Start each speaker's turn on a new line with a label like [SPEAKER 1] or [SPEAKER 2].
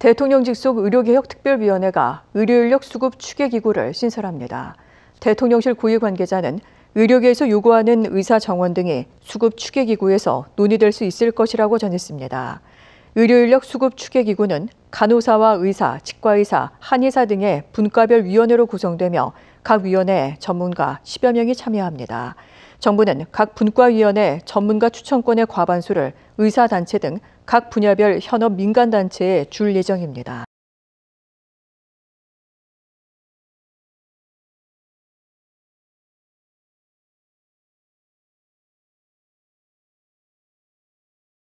[SPEAKER 1] 대통령 직속 의료개혁 특별위원회가 의료인력 수급 추계기구를 신설합니다. 대통령실 고위 관계자는 의료계에서 요구하는 의사 정원 등이 수급 추계기구에서 논의될 수 있을 것이라고 전했습니다. 의료인력 수급 추계기구는 간호사와 의사, 치과의사, 한의사 등의 분과별 위원회로 구성되며 각 위원회에 전문가 10여 명이 참여합니다. 정부는 각 분과위원회 전문가 추천권의 과반수를 의사단체 등 각 분야별 현업 민간단체에 줄
[SPEAKER 2] 예정입니다.